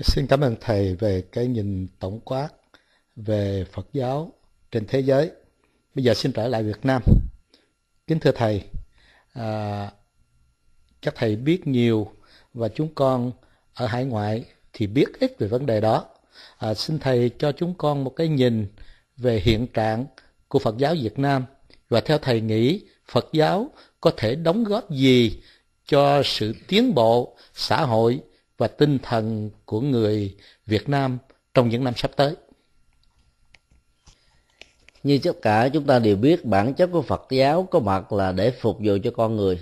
Xin cảm ơn Thầy về cái nhìn tổng quát về Phật giáo trên thế giới. Bây giờ xin trở lại Việt Nam. Kính thưa Thầy, à, các Thầy biết nhiều và chúng con ở hải ngoại thì biết ít về vấn đề đó. À, xin Thầy cho chúng con một cái nhìn về hiện trạng của Phật giáo Việt Nam và theo Thầy nghĩ Phật giáo có thể đóng góp gì cho sự tiến bộ xã hội và tinh thần của người Việt Nam trong những năm sắp tới. Như tất cả chúng ta đều biết bản chất của Phật giáo có mặt là để phục vụ cho con người.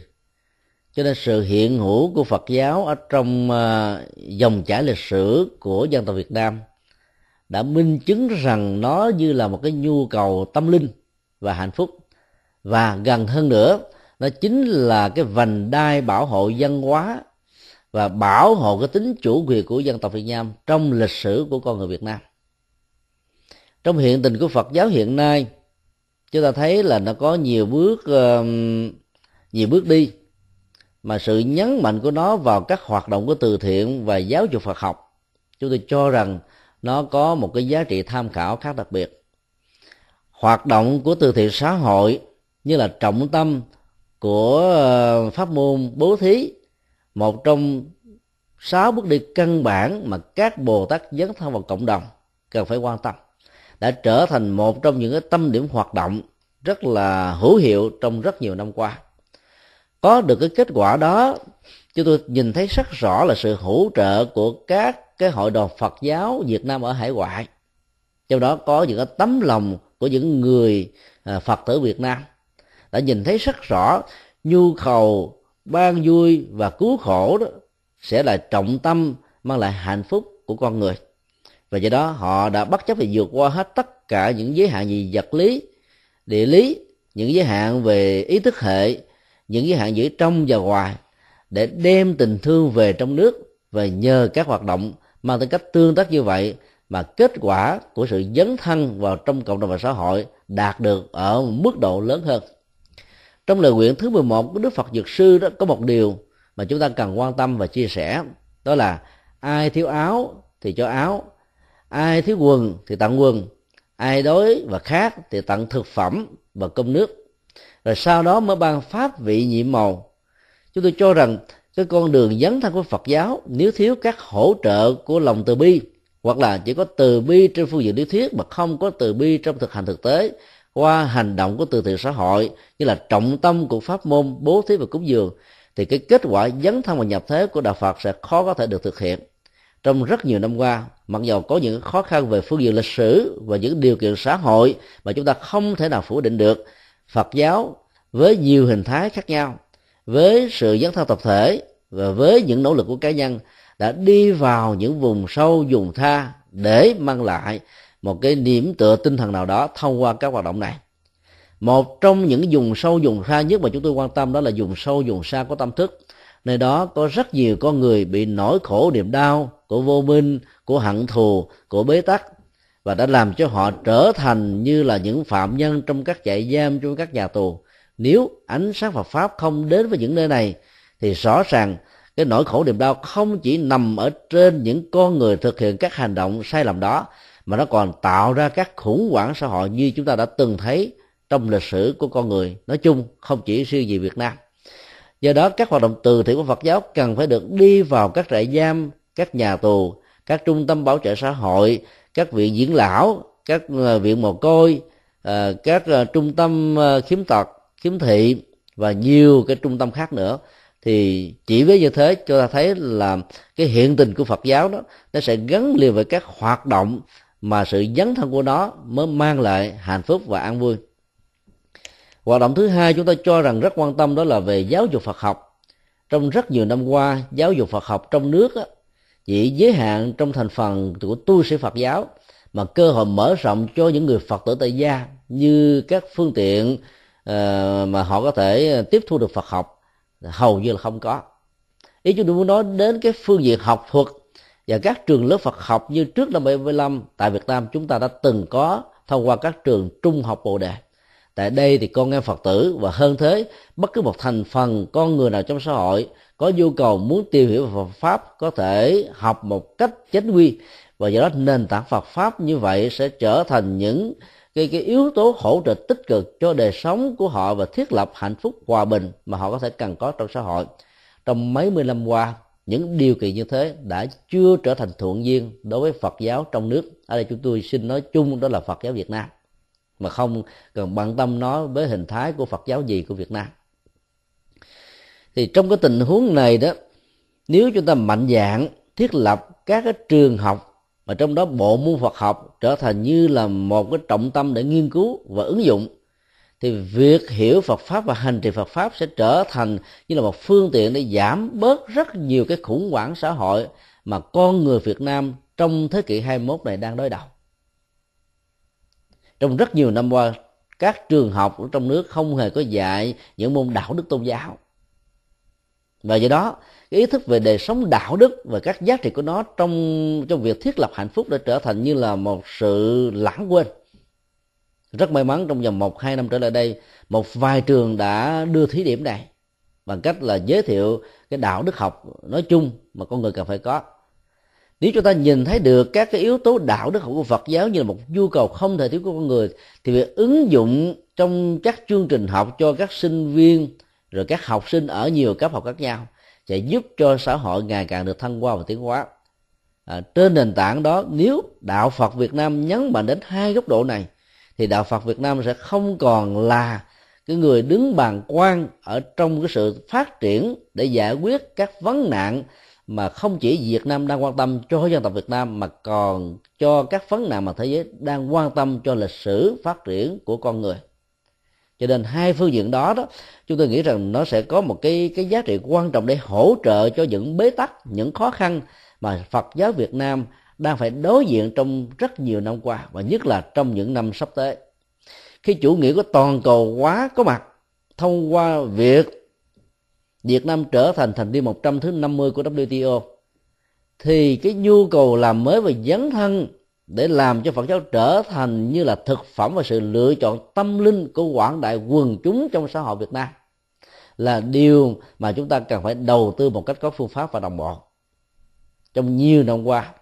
Cho nên sự hiện hữu của Phật giáo ở trong à, dòng chảy lịch sử của dân tộc Việt Nam đã minh chứng rằng nó như là một cái nhu cầu tâm linh và hạnh phúc và gần hơn nữa nó chính là cái vành đai bảo hộ văn hóa và bảo hộ cái tính chủ quyền của dân tộc Việt Nam trong lịch sử của con người Việt Nam. Trong hiện tình của Phật giáo hiện nay, chúng ta thấy là nó có nhiều bước um, nhiều bước đi mà sự nhấn mạnh của nó vào các hoạt động của từ thiện và giáo dục Phật học chúng tôi cho rằng nó có một cái giá trị tham khảo khác đặc biệt hoạt động của từ thiện xã hội như là trọng tâm của uh, pháp môn bố thí một trong sáu bước đi căn bản mà các bồ tát dấn thân vào cộng đồng cần phải quan tâm đã trở thành một trong những cái tâm điểm hoạt động rất là hữu hiệu trong rất nhiều năm qua có được cái kết quả đó chúng tôi nhìn thấy rất rõ là sự hỗ trợ của các cái hội đoàn phật giáo việt nam ở hải ngoại trong đó có những cái tấm lòng của những người à, phật tử việt nam đã nhìn thấy rất rõ nhu cầu ban vui và cứu khổ đó sẽ là trọng tâm mang lại hạnh phúc của con người và do đó họ đã bất chấp thì vượt qua hết tất cả những giới hạn gì vật lý địa lý những giới hạn về ý thức hệ những giới hạn giữa trong và ngoài để đem tình thương về trong nước và nhờ các hoạt động mang tính cách tương tác như vậy mà kết quả của sự dấn thân vào trong cộng đồng và xã hội đạt được ở mức độ lớn hơn trong lời nguyện thứ 11 của Đức Phật Dược Sư đó có một điều mà chúng ta cần quan tâm và chia sẻ đó là ai thiếu áo thì cho áo ai thiếu quần thì tặng quần ai đói và khác thì tặng thực phẩm và cơm nước rồi sau đó mới ban pháp vị nhiệm màu chúng tôi cho rằng cái con đường dấn thân của Phật giáo nếu thiếu các hỗ trợ của lòng từ bi hoặc là chỉ có từ bi trên phương diện lý thuyết mà không có từ bi trong thực hành thực tế qua hành động của từ thiện xã hội như là trọng tâm của pháp môn bố thí và cúng dường thì cái kết quả dấn thân và nhập thế của đạo phật sẽ khó có thể được thực hiện trong rất nhiều năm qua mặc dù có những khó khăn về phương diện lịch sử và những điều kiện xã hội mà chúng ta không thể nào phủ định được phật giáo với nhiều hình thái khác nhau với sự dấn thân tập thể và với những nỗ lực của cá nhân đã đi vào những vùng sâu vùng tha để mang lại một cái điểm tựa tinh thần nào đó thông qua các hoạt động này một trong những vùng sâu vùng xa nhất mà chúng tôi quan tâm đó là vùng sâu vùng xa có tâm thức nơi đó có rất nhiều con người bị nỗi khổ niềm đau của vô minh của hận thù của bế tắc và đã làm cho họ trở thành như là những phạm nhân trong các trại giam trong các nhà tù nếu ánh sáng Phật pháp không đến với những nơi này thì rõ ràng cái nỗi khổ niềm đau không chỉ nằm ở trên những con người thực hiện các hành động sai lầm đó mà nó còn tạo ra các khủng hoảng xã hội như chúng ta đã từng thấy trong lịch sử của con người nói chung không chỉ riêng gì Việt Nam do đó các hoạt động từ thiện của Phật giáo cần phải được đi vào các trại giam các nhà tù các trung tâm bảo trợ xã hội các viện dưỡng lão các ờ, viện mồ côi ờ, các ờ, trung tâm khiếm tật khiếm thị và nhiều cái trung tâm khác nữa thì chỉ với như thế cho ta thấy là cái hiện tình của Phật giáo đó nó sẽ gắn liền với các hoạt động mà sự dấn thân của nó mới mang lại hạnh phúc và an vui hoạt động thứ hai chúng ta cho rằng rất quan tâm đó là về giáo dục phật học trong rất nhiều năm qua giáo dục phật học trong nước chỉ giới hạn trong thành phần của tu sĩ phật giáo mà cơ hội mở rộng cho những người phật tử tại gia như các phương tiện ờ, mà họ có thể tiếp thu được phật học hầu như là không có ý chúng tôi muốn nói đến cái phương diện học thuật và các trường lớp Phật học như trước năm 75 tại Việt Nam chúng ta đã từng có thông qua các trường trung học bồ đề. Tại đây thì con em Phật tử và hơn thế bất cứ một thành phần con người nào trong xã hội có nhu cầu muốn tìm hiểu Phật Pháp có thể học một cách chính quy và do đó nền tảng Phật Pháp như vậy sẽ trở thành những cái, cái yếu tố hỗ trợ tích cực cho đời sống của họ và thiết lập hạnh phúc hòa bình mà họ có thể cần có trong xã hội trong mấy mươi năm qua những điều kiện như thế đã chưa trở thành thuận duyên đối với phật giáo trong nước ở đây chúng tôi xin nói chung đó là phật giáo việt nam mà không cần bận tâm nói với hình thái của phật giáo gì của việt nam thì trong cái tình huống này đó nếu chúng ta mạnh dạng thiết lập các cái trường học mà trong đó bộ môn Phật học trở thành như là một cái trọng tâm để nghiên cứu và ứng dụng thì việc hiểu Phật pháp và hành trì Phật pháp sẽ trở thành như là một phương tiện để giảm bớt rất nhiều cái khủng hoảng xã hội mà con người Việt Nam trong thế kỷ 21 này đang đối đầu. Trong rất nhiều năm qua, các trường học ở trong nước không hề có dạy những môn đạo đức tôn giáo. Và do đó, cái ý thức về đời sống đạo đức và các giá trị của nó trong trong việc thiết lập hạnh phúc đã trở thành như là một sự lãng quên rất may mắn trong vòng một hai năm trở lại đây một vài trường đã đưa thí điểm này bằng cách là giới thiệu cái đạo đức học nói chung mà con người cần phải có nếu chúng ta nhìn thấy được các cái yếu tố đạo đức học của Phật giáo như là một nhu cầu không thể thiếu của con người thì việc ứng dụng trong các chương trình học cho các sinh viên rồi các học sinh ở nhiều cấp học khác nhau sẽ giúp cho xã hội ngày càng được thăng hoa và tiến hóa à, trên nền tảng đó nếu đạo Phật Việt Nam nhấn mạnh đến hai góc độ này thì đạo phật việt nam sẽ không còn là cái người đứng bàn quan ở trong cái sự phát triển để giải quyết các vấn nạn mà không chỉ Việt Nam đang quan tâm cho dân tộc Việt Nam mà còn cho các vấn nạn mà thế giới đang quan tâm cho lịch sử phát triển của con người. Cho nên hai phương diện đó đó, chúng tôi nghĩ rằng nó sẽ có một cái cái giá trị quan trọng để hỗ trợ cho những bế tắc, những khó khăn mà Phật giáo Việt Nam đang phải đối diện trong rất nhiều năm qua và nhất là trong những năm sắp tới khi chủ nghĩa của toàn cầu hóa có mặt thông qua việc Việt Nam trở thành thành viên 100 thứ 50 của WTO thì cái nhu cầu làm mới và dấn thân để làm cho Phật giáo trở thành như là thực phẩm và sự lựa chọn tâm linh của quảng đại quần chúng trong xã hội Việt Nam là điều mà chúng ta cần phải đầu tư một cách có phương pháp và đồng bộ trong nhiều năm qua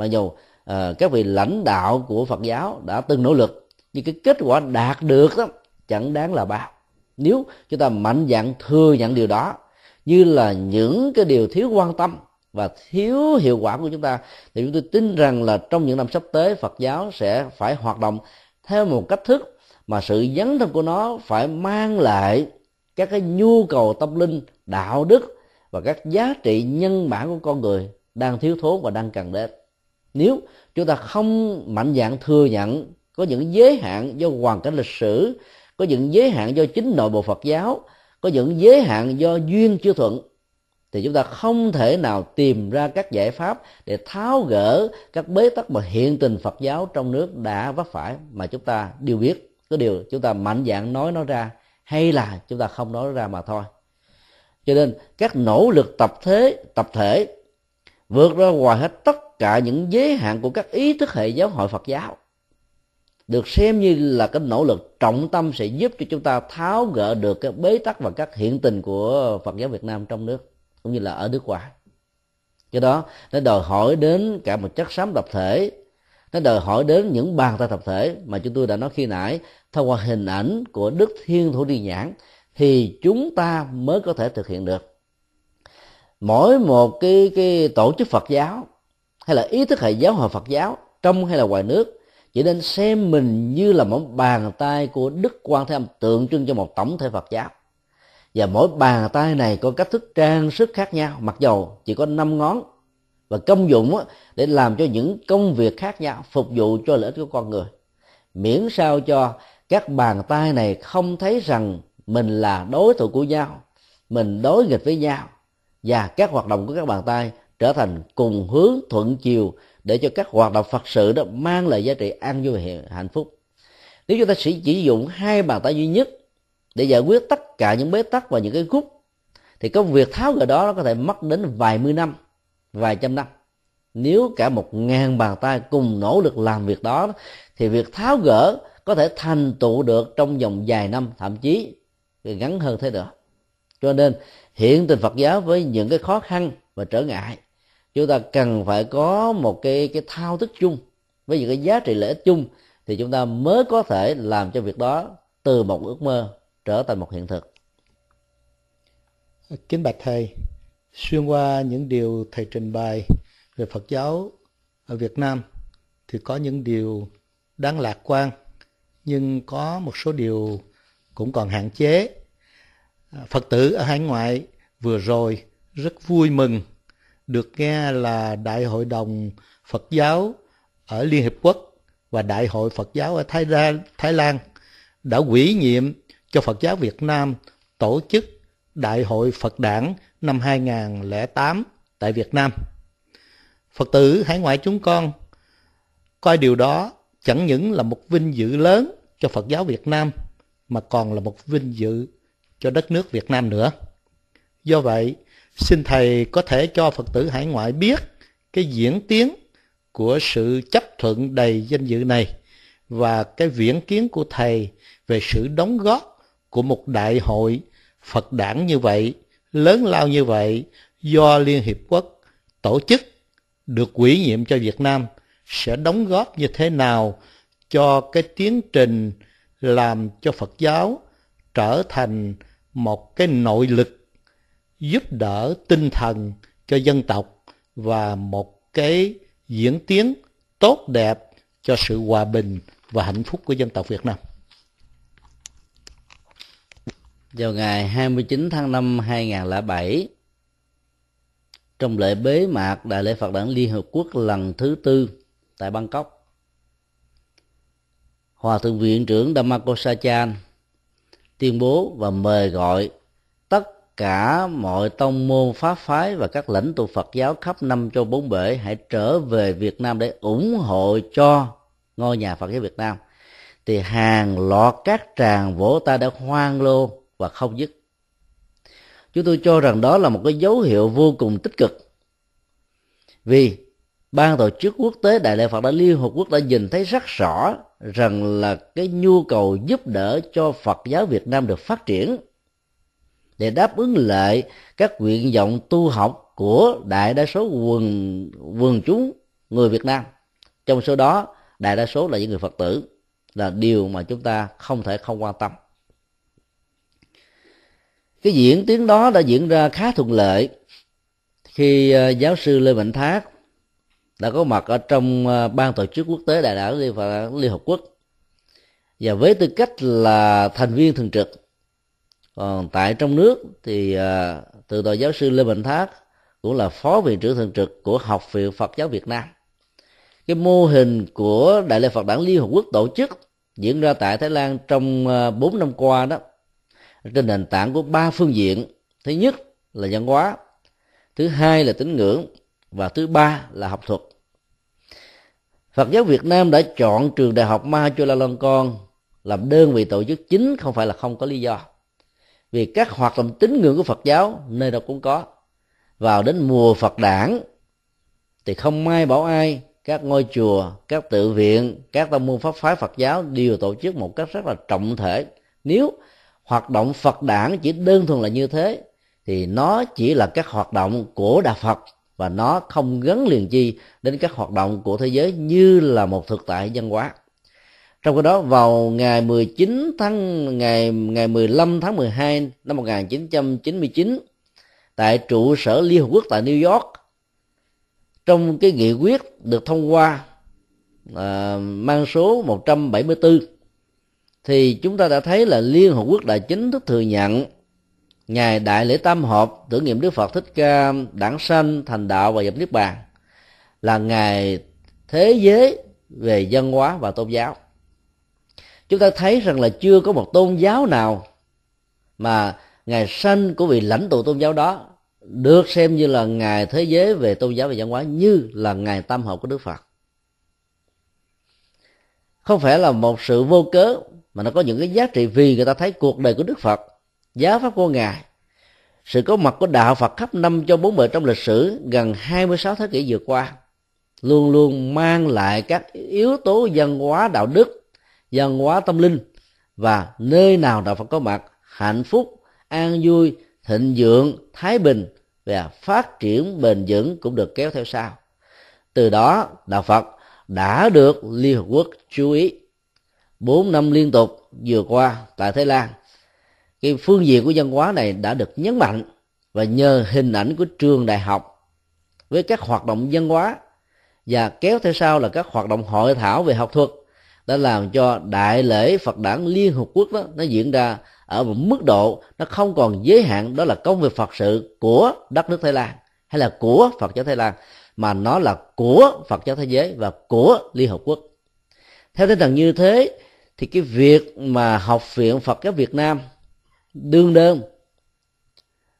mặc dù uh, các vị lãnh đạo của phật giáo đã từng nỗ lực nhưng cái kết quả đạt được đó chẳng đáng là bao nếu chúng ta mạnh dạn thừa nhận điều đó như là những cái điều thiếu quan tâm và thiếu hiệu quả của chúng ta thì chúng tôi tin rằng là trong những năm sắp tới phật giáo sẽ phải hoạt động theo một cách thức mà sự dấn thân của nó phải mang lại các cái nhu cầu tâm linh đạo đức và các giá trị nhân bản của con người đang thiếu thốn và đang cần đến nếu chúng ta không mạnh dạng thừa nhận có những giới hạn do hoàn cảnh lịch sử có những giới hạn do chính nội bộ phật giáo có những giới hạn do duyên chưa thuận thì chúng ta không thể nào tìm ra các giải pháp để tháo gỡ các bế tắc mà hiện tình phật giáo trong nước đã vấp phải mà chúng ta đều biết có điều chúng ta mạnh dạn nói nó ra hay là chúng ta không nói ra mà thôi cho nên các nỗ lực tập thế tập thể vượt ra ngoài hết tất cả những giới hạn của các ý thức hệ giáo hội phật giáo được xem như là cái nỗ lực trọng tâm sẽ giúp cho chúng ta tháo gỡ được cái bế tắc và các hiện tình của phật giáo việt nam trong nước cũng như là ở nước ngoài do đó nó đòi hỏi đến cả một chất xám tập thể nó đòi hỏi đến những bàn tay tập thể mà chúng tôi đã nói khi nãy thông qua hình ảnh của đức thiên thủ đi nhãn thì chúng ta mới có thể thực hiện được mỗi một cái cái tổ chức phật giáo hay là ý thức hệ giáo hội phật giáo trong hay là ngoài nước chỉ nên xem mình như là một bàn tay của đức quan thế âm tượng trưng cho một tổng thể phật giáo và mỗi bàn tay này có cách thức trang sức khác nhau mặc dầu chỉ có năm ngón và công dụng để làm cho những công việc khác nhau phục vụ cho lợi ích của con người miễn sao cho các bàn tay này không thấy rằng mình là đối thủ của nhau mình đối nghịch với nhau và các hoạt động của các bàn tay trở thành cùng hướng thuận chiều để cho các hoạt động phật sự đó mang lại giá trị an vui hạnh phúc nếu chúng ta chỉ chỉ dụng hai bàn tay duy nhất để giải quyết tất cả những bế tắc và những cái khúc thì công việc tháo gỡ đó nó có thể mất đến vài mươi năm vài trăm năm nếu cả một ngàn bàn tay cùng nỗ lực làm việc đó thì việc tháo gỡ có thể thành tựu được trong vòng vài năm thậm chí ngắn hơn thế nữa cho nên hiện tình phật giáo với những cái khó khăn và trở ngại chúng ta cần phải có một cái cái thao thức chung với những cái giá trị lợi ích chung thì chúng ta mới có thể làm cho việc đó từ một ước mơ trở thành một hiện thực kính bạch thầy xuyên qua những điều thầy trình bày về phật giáo ở việt nam thì có những điều đáng lạc quan nhưng có một số điều cũng còn hạn chế phật tử ở hải ngoại vừa rồi rất vui mừng được nghe là Đại hội đồng Phật giáo ở Liên Hiệp Quốc và Đại hội Phật giáo ở Thái, Ra, Thái Lan đã ủy nhiệm cho Phật giáo Việt Nam tổ chức Đại hội Phật Đảng năm 2008 tại Việt Nam. Phật tử hải ngoại chúng con coi điều đó chẳng những là một vinh dự lớn cho Phật giáo Việt Nam mà còn là một vinh dự cho đất nước Việt Nam nữa. Do vậy, Xin Thầy có thể cho Phật tử hải ngoại biết cái diễn tiến của sự chấp thuận đầy danh dự này và cái viễn kiến của Thầy về sự đóng góp của một đại hội Phật đảng như vậy, lớn lao như vậy do Liên Hiệp Quốc tổ chức được ủy nhiệm cho Việt Nam sẽ đóng góp như thế nào cho cái tiến trình làm cho Phật giáo trở thành một cái nội lực giúp đỡ tinh thần cho dân tộc và một cái diễn tiến tốt đẹp cho sự hòa bình và hạnh phúc của dân tộc Việt Nam. Vào ngày 29 tháng 5 2007, trong lễ bế mạc Đại lễ Phật đản Liên Hợp Quốc lần thứ tư tại Bangkok, Hòa Thượng Viện trưởng Damako tuyên bố và mời gọi tất cả mọi tông môn pháp phái và các lãnh tụ Phật giáo khắp năm châu bốn bể hãy trở về Việt Nam để ủng hộ cho ngôi nhà Phật giáo Việt Nam thì hàng loạt các tràng vỗ tay đã hoang lô và không dứt chúng tôi cho rằng đó là một cái dấu hiệu vô cùng tích cực vì ban tổ chức quốc tế đại lễ phật đã liên hợp quốc đã nhìn thấy rất rõ rằng là cái nhu cầu giúp đỡ cho phật giáo việt nam được phát triển để đáp ứng lại các nguyện vọng tu học của đại đa số quần quần chúng người Việt Nam trong số đó đại đa số là những người Phật tử là điều mà chúng ta không thể không quan tâm cái diễn tiến đó đã diễn ra khá thuận lợi khi à, giáo sư Lê Mạnh Thác đã có mặt ở trong à, ban tổ chức quốc tế đại đảo Liên Hợp Quốc và với tư cách là thành viên thường trực còn tại trong nước thì à, từ tòa giáo sư lê bình thác cũng là phó viện trưởng thường trực của học viện phật giáo việt nam cái mô hình của đại lễ phật đảng liên hợp quốc tổ chức diễn ra tại thái lan trong à, bốn năm qua đó trên nền tảng của ba phương diện thứ nhất là văn hóa thứ hai là tín ngưỡng và thứ ba là học thuật phật giáo việt nam đã chọn trường đại học ma Chula chulalongkorn làm đơn vị tổ chức chính không phải là không có lý do vì các hoạt động tín ngưỡng của phật giáo nơi đâu cũng có vào đến mùa phật đản thì không may bảo ai các ngôi chùa các tự viện các tông môn pháp phái phật giáo đều tổ chức một cách rất là trọng thể nếu hoạt động phật đản chỉ đơn thuần là như thế thì nó chỉ là các hoạt động của đạo phật và nó không gắn liền chi đến các hoạt động của thế giới như là một thực tại văn hóa trong khi đó vào ngày 19 tháng ngày ngày 15 tháng 12 năm 1999 tại trụ sở Liên Hợp Quốc tại New York trong cái nghị quyết được thông qua à, mang số 174 thì chúng ta đã thấy là Liên Hợp Quốc đã chính thức thừa nhận ngày đại lễ tam hợp tưởng niệm Đức Phật thích ca đản sanh thành đạo và nhập niết bàn là ngày thế giới về văn hóa và tôn giáo chúng ta thấy rằng là chưa có một tôn giáo nào mà ngày sanh của vị lãnh tụ tôn giáo đó được xem như là ngày thế giới về tôn giáo và văn hóa như là ngày tam hội của đức phật không phải là một sự vô cớ mà nó có những cái giá trị vì người ta thấy cuộc đời của đức phật giáo pháp của ngài sự có mặt của đạo phật khắp năm cho bốn bề trong lịch sử gần 26 thế kỷ vừa qua luôn luôn mang lại các yếu tố văn hóa đạo đức văn hóa tâm linh và nơi nào đạo Phật có mặt hạnh phúc an vui thịnh vượng thái bình và phát triển bền vững cũng được kéo theo sau từ đó đạo Phật đã được Liên Hợp Quốc chú ý bốn năm liên tục vừa qua tại Thái Lan cái phương diện của văn hóa này đã được nhấn mạnh và nhờ hình ảnh của trường đại học với các hoạt động văn hóa và kéo theo sau là các hoạt động hội thảo về học thuật đã làm cho đại lễ Phật đản Liên Hợp Quốc đó nó diễn ra ở một mức độ nó không còn giới hạn đó là công việc Phật sự của đất nước Thái Lan hay là của Phật giáo Thái Lan mà nó là của Phật giáo thế giới và của Liên Hợp Quốc. Theo tinh thần như thế thì cái việc mà học viện Phật giáo Việt Nam đương đơn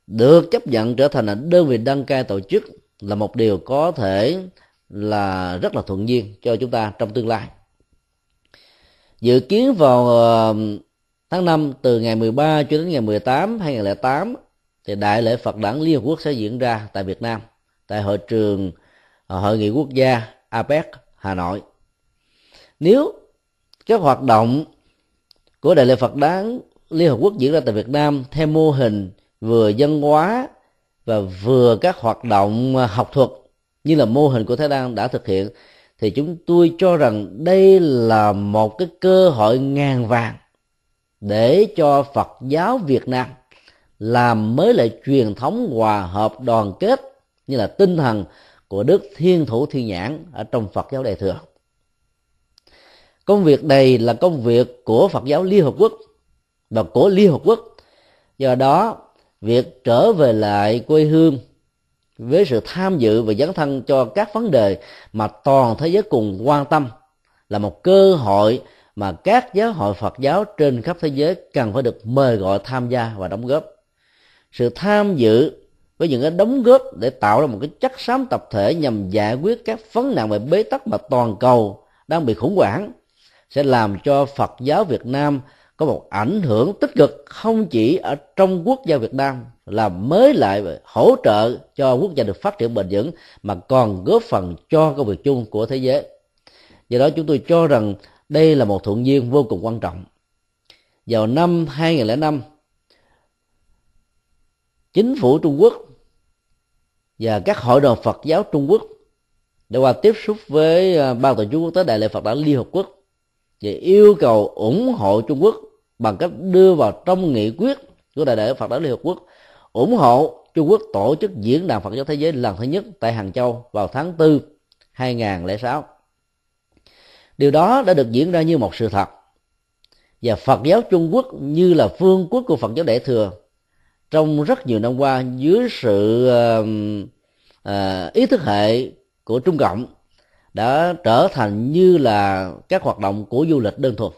được chấp nhận trở thành là đơn vị đăng cai tổ chức là một điều có thể là rất là thuận duyên cho chúng ta trong tương lai dự kiến vào ờ, tháng 5 từ ngày 13 cho đến ngày 18 2008 thì đại lễ Phật đản Liên Hợp Quốc sẽ diễn ra tại Việt Nam tại hội trường ờ, hội nghị quốc gia APEC Hà Nội. Nếu các hoạt động của đại lễ Phật đản Liên Hợp Quốc diễn ra tại Việt Nam theo mô hình vừa dân hóa và vừa các hoạt động ờ, học thuật như là mô hình của Thái Lan đã thực hiện thì chúng tôi cho rằng đây là một cái cơ hội ngàn vàng để cho Phật giáo Việt Nam làm mới lại truyền thống hòa hợp đoàn kết như là tinh thần của Đức Thiên Thủ Thiên Nhãn ở trong Phật giáo Đại Thừa. Công việc này là công việc của Phật giáo Liên Hợp Quốc và của Liên Hợp Quốc. Do đó, việc trở về lại quê hương với sự tham dự và dấn thân cho các vấn đề mà toàn thế giới cùng quan tâm là một cơ hội mà các giáo hội Phật giáo trên khắp thế giới cần phải được mời gọi tham gia và đóng góp. Sự tham dự với những cái đóng góp để tạo ra một cái chất xám tập thể nhằm giải quyết các vấn nạn về bế tắc mà toàn cầu đang bị khủng hoảng sẽ làm cho Phật giáo Việt Nam có một ảnh hưởng tích cực không chỉ ở trong quốc gia Việt Nam là mới lại hỗ trợ cho quốc gia được phát triển bền vững mà còn góp phần cho công việc chung của thế giới. Do đó chúng tôi cho rằng đây là một thuận duyên vô cùng quan trọng. Vào năm 2005, chính phủ Trung Quốc và các hội đoàn Phật giáo Trung Quốc đã qua tiếp xúc với à, ban tổ chức quốc tế đại lễ Phật đản Liên Hợp Quốc về yêu cầu ủng hộ Trung Quốc bằng cách đưa vào trong nghị quyết của đại lễ Phật giáo Liên Hợp Quốc ủng hộ Trung Quốc tổ chức diễn đàn Phật giáo thế giới lần thứ nhất tại Hàng Châu vào tháng 4 2006. Điều đó đã được diễn ra như một sự thật. Và Phật giáo Trung Quốc như là phương quốc của Phật giáo Đại Thừa trong rất nhiều năm qua dưới sự uh, ý thức hệ của Trung Cộng đã trở thành như là các hoạt động của du lịch đơn thuần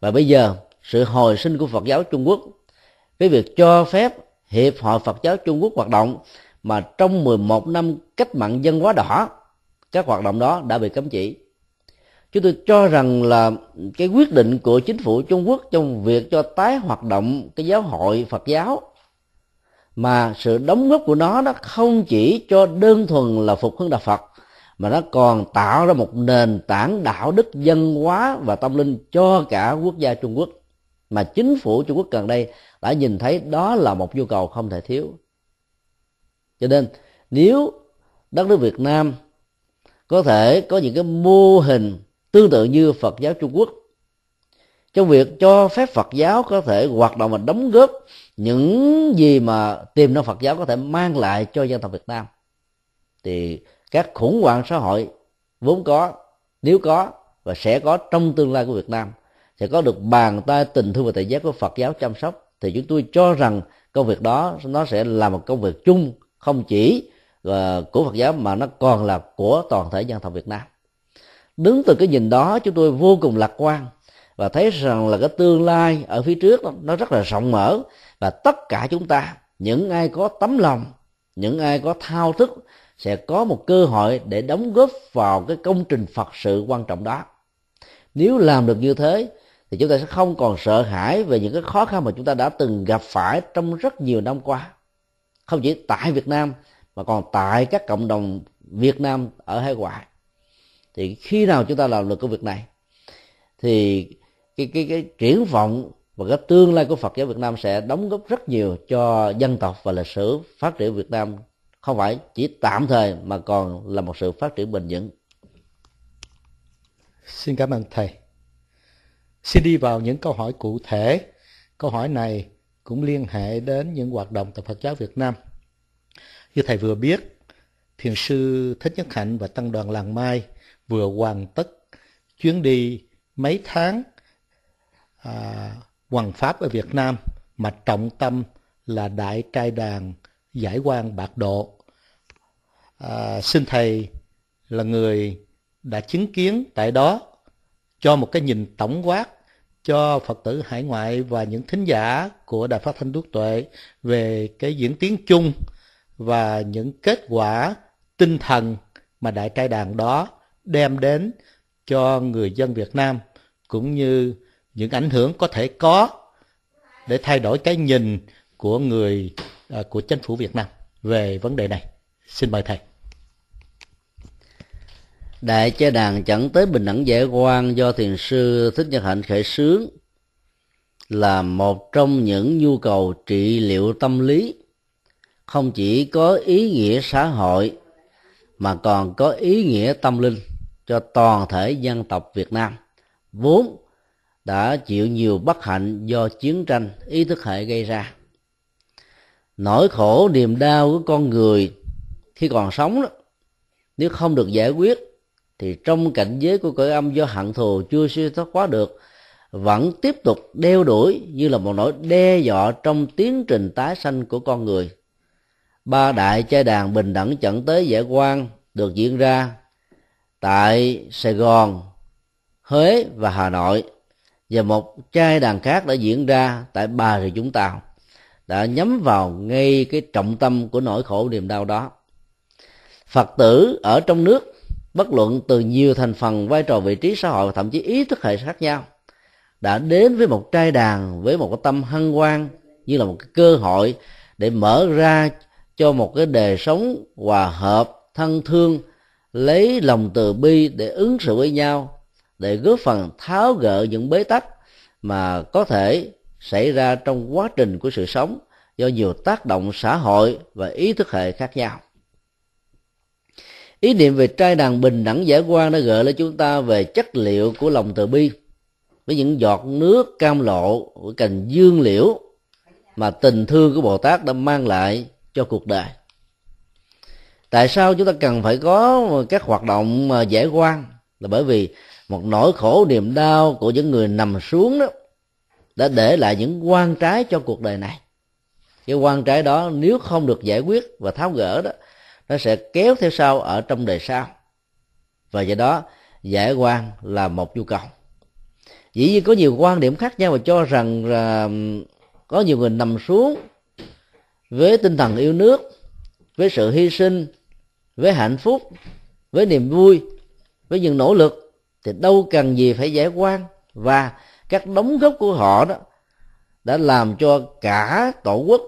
và bây giờ sự hồi sinh của phật giáo trung quốc với việc cho phép hiệp hội phật giáo trung quốc hoạt động mà trong 11 năm cách mạng dân hóa đỏ các hoạt động đó đã bị cấm chỉ chúng tôi cho rằng là cái quyết định của chính phủ trung quốc trong việc cho tái hoạt động cái giáo hội phật giáo mà sự đóng góp của nó nó không chỉ cho đơn thuần là phục hưng đạo phật mà nó còn tạo ra một nền tảng đạo đức dân hóa và tâm linh cho cả quốc gia trung quốc mà chính phủ trung quốc gần đây đã nhìn thấy đó là một nhu cầu không thể thiếu cho nên nếu đất nước việt nam có thể có những cái mô hình tương tự như phật giáo trung quốc trong việc cho phép phật giáo có thể hoạt động và đóng góp những gì mà tiềm năng phật giáo có thể mang lại cho dân tộc việt nam thì các khủng hoảng xã hội vốn có nếu có và sẽ có trong tương lai của Việt Nam sẽ có được bàn tay tình thương và tài giác của Phật giáo chăm sóc thì chúng tôi cho rằng công việc đó nó sẽ là một công việc chung không chỉ ờ, của Phật giáo mà nó còn là của toàn thể dân tộc Việt Nam đứng từ cái nhìn đó chúng tôi vô cùng lạc quan và thấy rằng là cái tương lai ở phía trước đó, nó rất là rộng mở và tất cả chúng ta những ai có tấm lòng những ai có thao thức sẽ có một cơ hội để đóng góp vào cái công trình phật sự quan trọng đó nếu làm được như thế thì chúng ta sẽ không còn sợ hãi về những cái khó khăn mà chúng ta đã từng gặp phải trong rất nhiều năm qua không chỉ tại việt nam mà còn tại các cộng đồng việt nam ở hải ngoại thì khi nào chúng ta làm được công việc này thì cái cái cái triển vọng và cái tương lai của Phật giáo Việt Nam sẽ đóng góp rất nhiều cho dân tộc và lịch sử phát triển Việt Nam không phải chỉ tạm thời mà còn là một sự phát triển bền vững xin cảm ơn thầy xin đi vào những câu hỏi cụ thể câu hỏi này cũng liên hệ đến những hoạt động tại phật giáo việt nam như thầy vừa biết thiền sư thích nhất hạnh và tăng đoàn làng mai vừa hoàn tất chuyến đi mấy tháng à, hoàng pháp ở việt nam mà trọng tâm là đại trai đàn giải quan bạc độ à, xin thầy là người đã chứng kiến tại đó cho một cái nhìn tổng quát cho Phật tử hải ngoại và những thính giả của đại Pháp Thanh Đức Tuệ về cái diễn tiến chung và những kết quả tinh thần mà Đại cai Đàn đó đem đến cho người dân Việt Nam cũng như những ảnh hưởng có thể có để thay đổi cái nhìn của người à, của chính phủ Việt Nam về vấn đề này. Xin mời thầy. Đại chế đàn chẳng tới bình đẳng giải quan do thiền sư Thích Nhật Hạnh khởi sướng là một trong những nhu cầu trị liệu tâm lý không chỉ có ý nghĩa xã hội mà còn có ý nghĩa tâm linh cho toàn thể dân tộc Việt Nam vốn đã chịu nhiều bất hạnh do chiến tranh ý thức hệ gây ra nỗi khổ niềm đau của con người khi còn sống đó nếu không được giải quyết thì trong cảnh giới của cõi âm do hận thù chưa siêu thoát quá được vẫn tiếp tục đeo đuổi như là một nỗi đe dọa trong tiến trình tái sanh của con người ba đại trai đàn bình đẳng dẫn tới giải quan được diễn ra tại sài gòn huế và hà nội và một trai đàn khác đã diễn ra tại bà rịa vũng tàu đã nhắm vào ngay cái trọng tâm của nỗi khổ niềm đau đó phật tử ở trong nước bất luận từ nhiều thành phần vai trò vị trí xã hội và thậm chí ý thức hệ khác nhau đã đến với một trai đàn với một cái tâm hân hoan như là một cái cơ hội để mở ra cho một cái đời sống hòa hợp thân thương lấy lòng từ bi để ứng xử với nhau để góp phần tháo gỡ những bế tắc mà có thể xảy ra trong quá trình của sự sống do nhiều tác động xã hội và ý thức hệ khác nhau ý niệm về trai đàn bình đẳng giải quan đã gợi lên chúng ta về chất liệu của lòng từ bi với những giọt nước cam lộ của cành dương liễu mà tình thương của bồ tát đã mang lại cho cuộc đời tại sao chúng ta cần phải có các hoạt động giải quan là bởi vì một nỗi khổ niềm đau của những người nằm xuống đó đã để lại những quan trái cho cuộc đời này cái quan trái đó nếu không được giải quyết và tháo gỡ đó nó sẽ kéo theo sau ở trong đời sau và do đó giải quan là một nhu cầu dĩ nhiên có nhiều quan điểm khác nhau và cho rằng là có nhiều người nằm xuống với tinh thần yêu nước với sự hy sinh với hạnh phúc với niềm vui với những nỗ lực thì đâu cần gì phải giải quan và các đóng góp của họ đó đã làm cho cả tổ quốc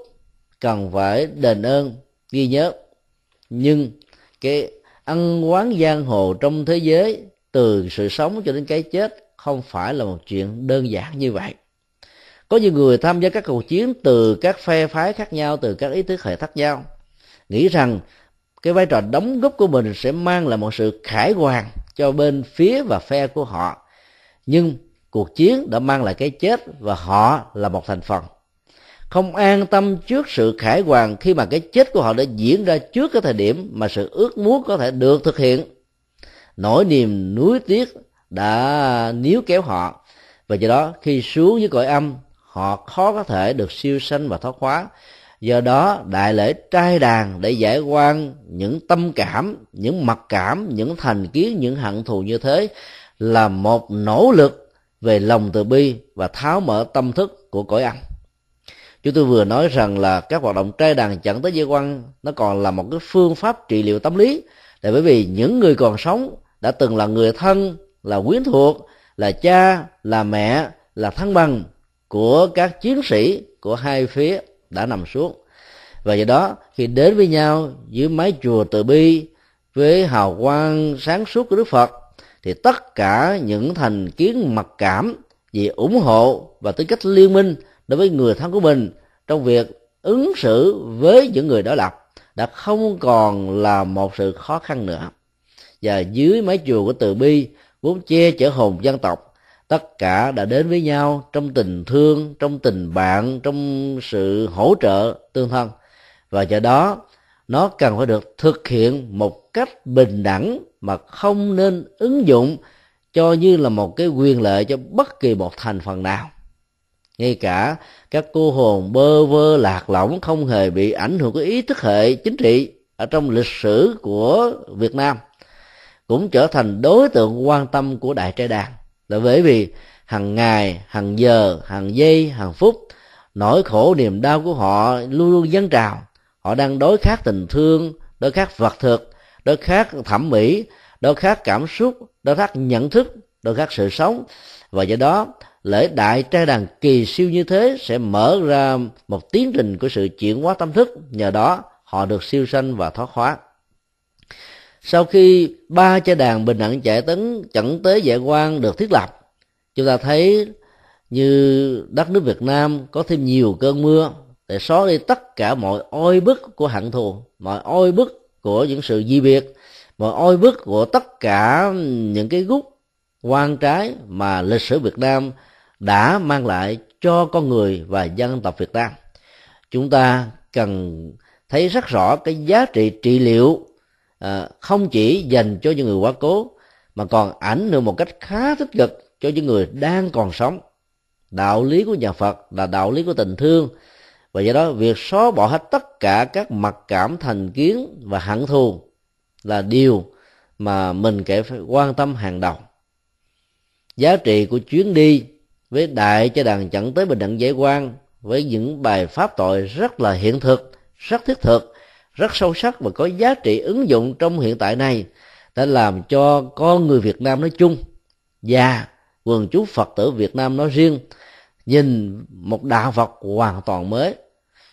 cần phải đền ơn ghi nhớ nhưng cái ăn quán giang hồ trong thế giới từ sự sống cho đến cái chết không phải là một chuyện đơn giản như vậy có nhiều người tham gia các cuộc chiến từ các phe phái khác nhau từ các ý thức hệ khác nhau nghĩ rằng cái vai trò đóng góp của mình sẽ mang lại một sự khải hoàn cho bên phía và phe của họ nhưng cuộc chiến đã mang lại cái chết và họ là một thành phần không an tâm trước sự khải hoàn khi mà cái chết của họ đã diễn ra trước cái thời điểm mà sự ước muốn có thể được thực hiện nỗi niềm nuối tiếc đã níu kéo họ và do đó khi xuống dưới cõi âm họ khó có thể được siêu sanh và thoát khóa do đó đại lễ trai đàn để giải quan những tâm cảm những mặc cảm những thành kiến những hận thù như thế là một nỗ lực về lòng từ bi và tháo mở tâm thức của cõi âm chúng tôi vừa nói rằng là các hoạt động trai đàn dẫn tới dây quan nó còn là một cái phương pháp trị liệu tâm lý là bởi vì những người còn sống đã từng là người thân là quyến thuộc là cha là mẹ là thân bằng của các chiến sĩ của hai phía đã nằm xuống và do đó khi đến với nhau dưới mái chùa từ bi với hào quang sáng suốt của đức phật thì tất cả những thành kiến mặc cảm về ủng hộ và tính cách liên minh đối với người thân của mình trong việc ứng xử với những người đối lập đã không còn là một sự khó khăn nữa và dưới mái chùa của từ bi vốn che chở hồn dân tộc tất cả đã đến với nhau trong tình thương trong tình bạn trong sự hỗ trợ tương thân và do đó nó cần phải được thực hiện một cách bình đẳng mà không nên ứng dụng cho như là một cái quyền lợi cho bất kỳ một thành phần nào ngay cả các cô hồn bơ vơ lạc lõng không hề bị ảnh hưởng của ý thức hệ chính trị ở trong lịch sử của việt nam cũng trở thành đối tượng quan tâm của đại trai đàn là bởi vì hàng ngày hàng giờ hàng giây hàng phút nỗi khổ niềm đau của họ luôn luôn dâng trào họ đang đối khát tình thương đối khát vật thực đối khát thẩm mỹ đối khát cảm xúc đối khát nhận thức đối khát sự sống và do đó lễ đại trai đàn kỳ siêu như thế sẽ mở ra một tiến trình của sự chuyển hóa tâm thức nhờ đó họ được siêu sanh và thoát hóa sau khi ba trai đàn bình đẳng chạy tấn chẩn tế giải quan được thiết lập chúng ta thấy như đất nước việt nam có thêm nhiều cơn mưa để xóa đi tất cả mọi oi bức của hận thù mọi oi bức của những sự di biệt mọi oi bức của tất cả những cái gút quan trái mà lịch sử Việt Nam đã mang lại cho con người và dân tộc Việt Nam. Chúng ta cần thấy rất rõ cái giá trị trị liệu à, không chỉ dành cho những người quá cố mà còn ảnh hưởng một cách khá tích cực cho những người đang còn sống. Đạo lý của nhà Phật là đạo lý của tình thương và do đó việc xóa bỏ hết tất cả các mặc cảm thành kiến và hận thù là điều mà mình kể phải quan tâm hàng đầu giá trị của chuyến đi với đại cho đàn chẳng tới bình đẳng dễ quan với những bài pháp tội rất là hiện thực rất thiết thực rất sâu sắc và có giá trị ứng dụng trong hiện tại này đã làm cho con người việt nam nói chung và quần chúng phật tử việt nam nói riêng nhìn một đạo phật hoàn toàn mới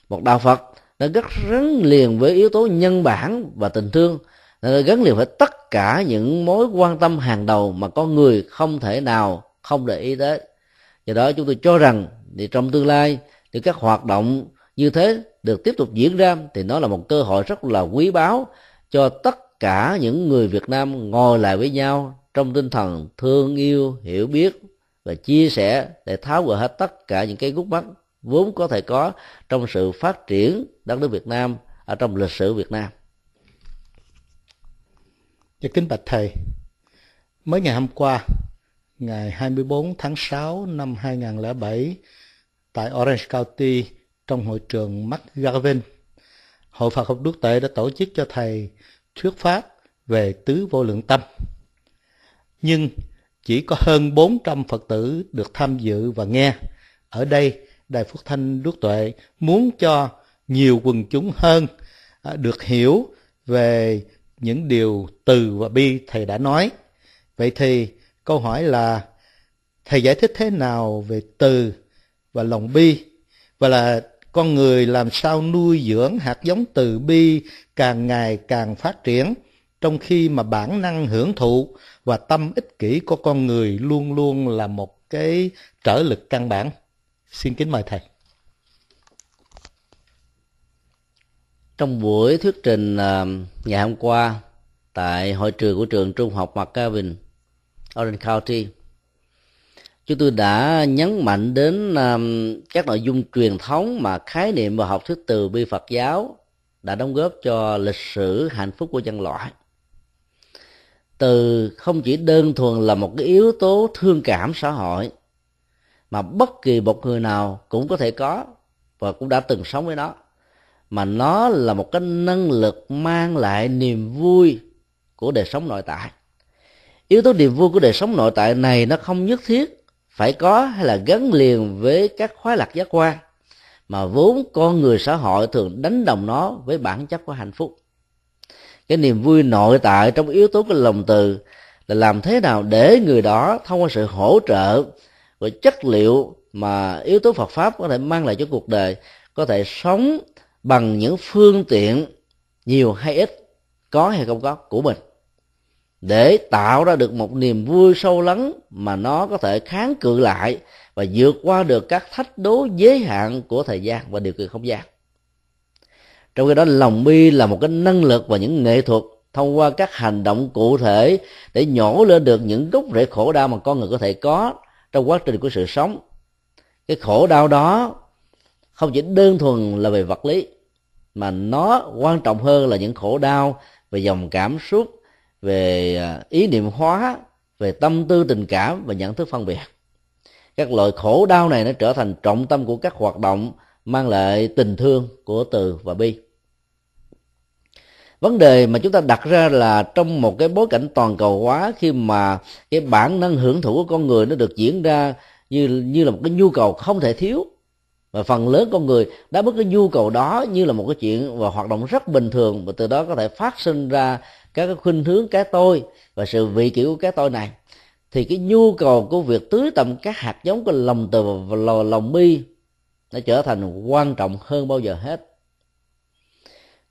một đạo phật nó rất gắn liền với yếu tố nhân bản và tình thương nó gắn liền với tất cả những mối quan tâm hàng đầu mà con người không thể nào không để ý tới do đó chúng tôi cho rằng thì trong tương lai thì các hoạt động như thế được tiếp tục diễn ra thì nó là một cơ hội rất là quý báu cho tất cả những người Việt Nam ngồi lại với nhau trong tinh thần thương yêu, hiểu biết và chia sẻ để tháo gỡ hết tất cả những cái gút mắt vốn có thể có trong sự phát triển đất nước Việt Nam ở trong lịch sử Việt Nam. Và dạ kính bạch thầy, mới ngày hôm qua ngày 24 tháng 6 năm 2007 tại Orange County trong hội trường McGarvin. Hội Phật học Đức Tệ đã tổ chức cho thầy thuyết pháp về tứ vô lượng tâm. Nhưng chỉ có hơn 400 Phật tử được tham dự và nghe. Ở đây, Đài Phước Thanh Đức Tuệ muốn cho nhiều quần chúng hơn à, được hiểu về những điều từ và bi thầy đã nói. Vậy thì Câu hỏi là thầy giải thích thế nào về từ và lòng bi và là con người làm sao nuôi dưỡng hạt giống từ bi càng ngày càng phát triển trong khi mà bản năng hưởng thụ và tâm ích kỷ của con người luôn luôn là một cái trở lực căn bản. Xin kính mời thầy. Trong buổi thuyết trình à, ngày hôm qua tại hội trường của trường Trung học Mạc Ca Vinh. Orange County chúng tôi đã nhấn mạnh đến um, các nội dung truyền thống mà khái niệm và học thuyết từ bi Phật giáo đã đóng góp cho lịch sử hạnh phúc của nhân loại từ không chỉ đơn thuần là một cái yếu tố thương cảm xã hội mà bất kỳ một người nào cũng có thể có và cũng đã từng sống với nó mà nó là một cái năng lực mang lại niềm vui của đời sống nội tại yếu tố niềm vui của đời sống nội tại này nó không nhất thiết phải có hay là gắn liền với các khoái lạc giác quan mà vốn con người xã hội thường đánh đồng nó với bản chất của hạnh phúc cái niềm vui nội tại trong yếu tố của lòng từ là làm thế nào để người đó thông qua sự hỗ trợ và chất liệu mà yếu tố Phật pháp có thể mang lại cho cuộc đời có thể sống bằng những phương tiện nhiều hay ít có hay không có của mình để tạo ra được một niềm vui sâu lắng mà nó có thể kháng cự lại và vượt qua được các thách đố giới hạn của thời gian và điều kiện không gian trong khi đó lòng bi là một cái năng lực và những nghệ thuật thông qua các hành động cụ thể để nhổ lên được những gốc rễ khổ đau mà con người có thể có trong quá trình của sự sống cái khổ đau đó không chỉ đơn thuần là về vật lý mà nó quan trọng hơn là những khổ đau về dòng cảm xúc về à, ý niệm hóa về tâm tư tình cảm và nhận thức phân biệt các loại khổ đau này nó trở thành trọng tâm của các hoạt động mang lại tình thương của từ và bi vấn đề mà chúng ta đặt ra là trong một cái bối cảnh toàn cầu hóa khi mà cái bản năng hưởng thụ của con người nó được diễn ra như như là một cái nhu cầu không thể thiếu và phần lớn con người đáp ứng cái nhu cầu đó như là một cái chuyện và hoạt động rất bình thường và từ đó có thể phát sinh ra các cái khuynh hướng cái tôi và sự vị kiểu của cái tôi này thì cái nhu cầu của việc tưới tầm các hạt giống của lòng từ và lòng bi nó trở thành quan trọng hơn bao giờ hết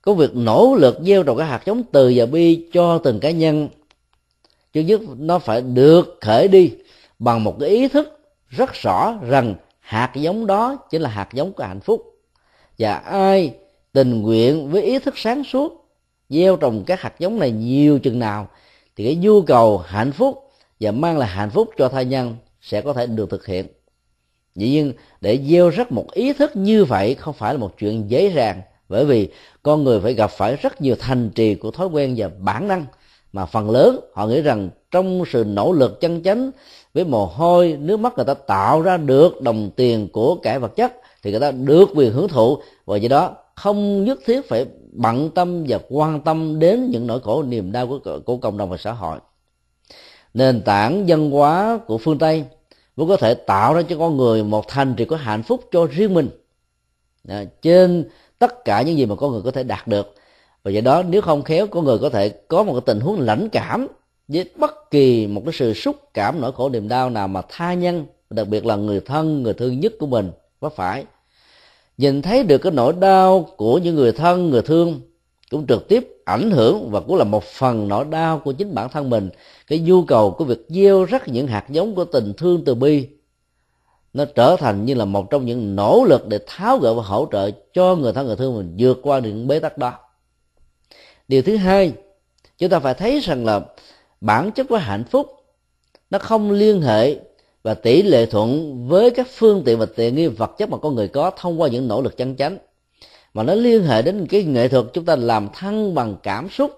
có việc nỗ lực gieo trồng các hạt giống từ và bi cho từng cá nhân chứ nhất nó phải được khởi đi bằng một cái ý thức rất rõ rằng hạt giống đó chính là hạt giống của hạnh phúc và ai tình nguyện với ý thức sáng suốt gieo trồng các hạt giống này nhiều chừng nào thì cái nhu cầu hạnh phúc và mang lại hạnh phúc cho thai nhân sẽ có thể được thực hiện dĩ nhiên để gieo rắc một ý thức như vậy không phải là một chuyện dễ dàng bởi vì con người phải gặp phải rất nhiều thành trì của thói quen và bản năng mà phần lớn họ nghĩ rằng trong sự nỗ lực chân chánh với mồ hôi nước mắt người ta tạo ra được đồng tiền của cải vật chất thì người ta được quyền hưởng thụ và do đó không nhất thiết phải bận tâm và quan tâm đến những nỗi khổ niềm đau của, của cộng đồng và xã hội nền tảng văn hóa của phương tây mới có thể tạo ra cho con người một thành trì có hạnh phúc cho riêng mình à, trên tất cả những gì mà con người có thể đạt được và do đó nếu không khéo con người có thể có một cái tình huống lãnh cảm với bất kỳ một cái sự xúc cảm nỗi khổ niềm đau nào mà tha nhân đặc biệt là người thân người thương nhất của mình có phải nhìn thấy được cái nỗi đau của những người thân người thương cũng trực tiếp ảnh hưởng và cũng là một phần nỗi đau của chính bản thân mình cái nhu cầu của việc gieo rắc những hạt giống của tình thương từ bi nó trở thành như là một trong những nỗ lực để tháo gỡ và hỗ trợ cho người thân người thương mình vượt qua những bế tắc đó điều thứ hai chúng ta phải thấy rằng là bản chất của hạnh phúc nó không liên hệ và tỷ lệ thuận với các phương tiện và tiện nghi vật chất mà con người có thông qua những nỗ lực chân chánh mà nó liên hệ đến cái nghệ thuật chúng ta làm thân bằng cảm xúc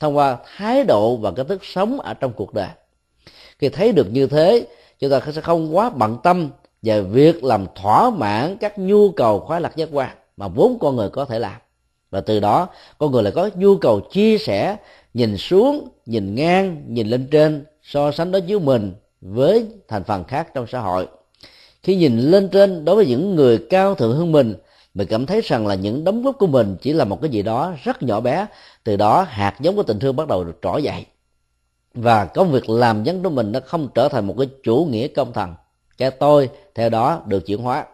thông qua thái độ và cái thức sống ở trong cuộc đời khi thấy được như thế chúng ta sẽ không quá bận tâm về việc làm thỏa mãn các nhu cầu khoái lạc giác quan mà vốn con người có thể làm và từ đó con người lại có nhu cầu chia sẻ nhìn xuống nhìn ngang nhìn lên trên so sánh đối với mình với thành phần khác trong xã hội khi nhìn lên trên đối với những người cao thượng hơn mình mình cảm thấy rằng là những đóng góp của mình chỉ là một cái gì đó rất nhỏ bé từ đó hạt giống của tình thương bắt đầu được trỗi dậy và công việc làm dân của mình nó không trở thành một cái chủ nghĩa công thần cái tôi theo đó được chuyển hóa